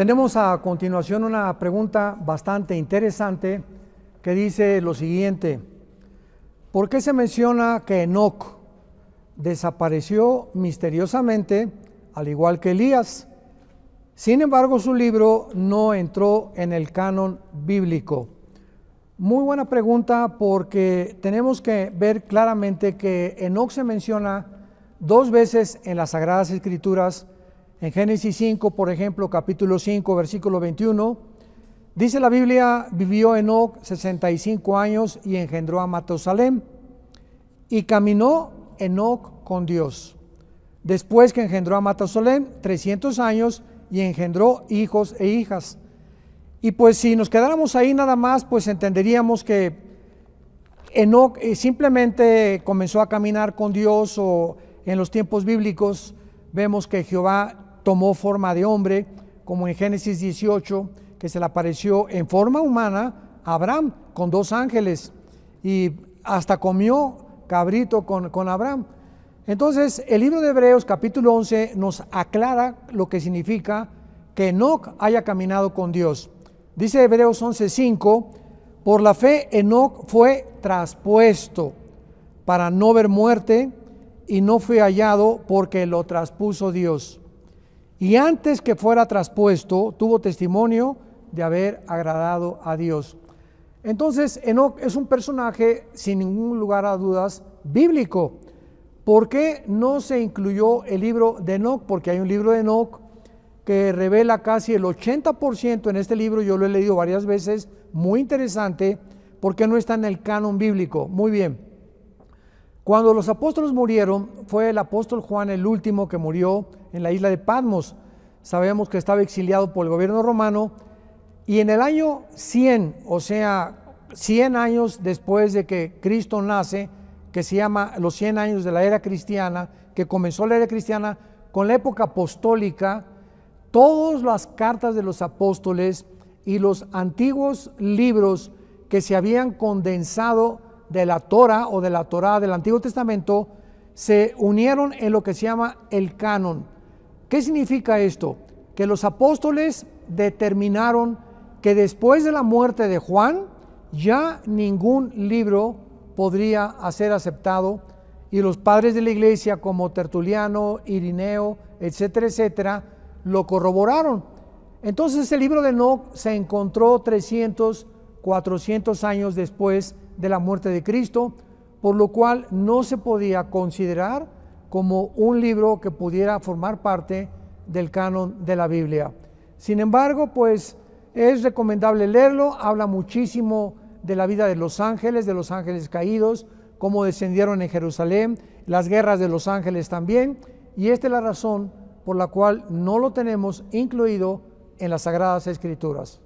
Tenemos a continuación una pregunta bastante interesante que dice lo siguiente. ¿Por qué se menciona que Enoch desapareció misteriosamente, al igual que Elías? Sin embargo, su libro no entró en el canon bíblico. Muy buena pregunta porque tenemos que ver claramente que Enoch se menciona dos veces en las Sagradas Escrituras en Génesis 5, por ejemplo, capítulo 5, versículo 21, dice la Biblia, vivió enoc 65 años y engendró a Matosalem, Y caminó enoc con Dios. Después que engendró a Matosalem 300 años y engendró hijos e hijas. Y pues si nos quedáramos ahí nada más, pues entenderíamos que enoc eh, simplemente comenzó a caminar con Dios o en los tiempos bíblicos vemos que Jehová tomó forma de hombre, como en Génesis 18, que se le apareció en forma humana a Abraham con dos ángeles y hasta comió cabrito con, con Abraham. Entonces, el libro de Hebreos capítulo 11 nos aclara lo que significa que Enoch haya caminado con Dios. Dice Hebreos 11:5, por la fe Enoch fue traspuesto para no ver muerte y no fue hallado porque lo traspuso Dios y antes que fuera traspuesto tuvo testimonio de haber agradado a Dios. Entonces, Enoch es un personaje, sin ningún lugar a dudas, bíblico. ¿Por qué no se incluyó el libro de Enoch? Porque hay un libro de Enoch que revela casi el 80% en este libro, yo lo he leído varias veces, muy interesante, porque no está en el canon bíblico. Muy bien. Cuando los apóstoles murieron, fue el apóstol Juan el último que murió en la isla de Patmos. Sabemos que estaba exiliado por el gobierno romano y en el año 100, o sea, 100 años después de que Cristo nace, que se llama los 100 años de la era cristiana, que comenzó la era cristiana con la época apostólica, todas las cartas de los apóstoles y los antiguos libros que se habían condensado de la Torah o de la Torah del Antiguo Testamento se unieron en lo que se llama el canon. ¿Qué significa esto? Que los apóstoles determinaron que después de la muerte de Juan ya ningún libro podría ser aceptado y los padres de la iglesia como Tertuliano, Irineo, etcétera, etcétera, lo corroboraron. Entonces el libro de Enoch se encontró 300, 400 años después de la muerte de Cristo, por lo cual no se podía considerar como un libro que pudiera formar parte del canon de la Biblia. Sin embargo, pues es recomendable leerlo, habla muchísimo de la vida de los ángeles, de los ángeles caídos, cómo descendieron en Jerusalén, las guerras de los ángeles también, y esta es la razón por la cual no lo tenemos incluido en las Sagradas Escrituras.